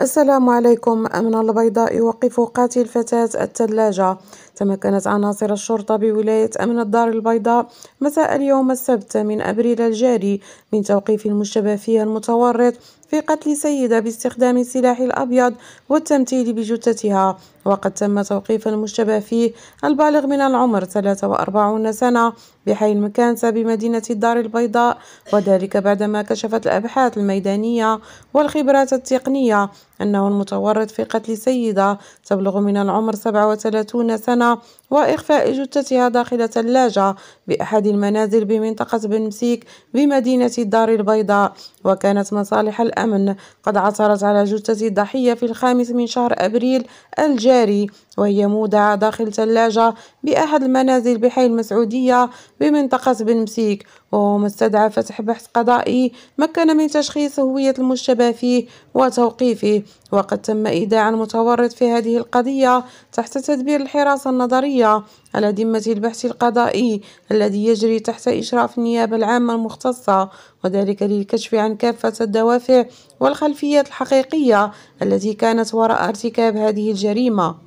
السلام عليكم أمن البيضاء يوقف قاتل فتاة الثلاجة تمكنت عناصر الشرطة بولاية أمن الدار البيضاء مساء اليوم السبت من أبريل الجاري من توقيف المشتبه فيها المتورط في قتل سيدة باستخدام السلاح الأبيض والتمثيل بجثتها وقد تم توقيف المشتبه فيه البالغ من العمر 43 سنة بحي المكانسة بمدينة الدار البيضاء وذلك بعدما كشفت الأبحاث الميدانية والخبرات التقنية أنه المتورط في قتل سيدة تبلغ من العمر 37 سنة وإخفاء جثتها داخل ثلاجة بأحد المنازل بمنطقة بن مسيك بمدينة الدار البيضاء وكانت مصالح الأمن الأمن قد عثرت على جثة الضحية في الخامس من شهر أبريل الجاري وهي مودعة داخل ثلاجة بأحد المنازل بحي المسعودية بمنطقة بنمسيك وهو استدعى فتح بحث قضائي مكن من تشخيص هوية المشتبه فيه وتوقيفه وقد تم إيداع المتورط في هذه القضية تحت تدبير الحراسة النظرية على ذمة البحث القضائي الذي يجري تحت إشراف النيابة العامة المختصة وذلك للكشف عن كافة الدوافع والخلفيات الحقيقية التي كانت وراء ارتكاب هذه الجريمة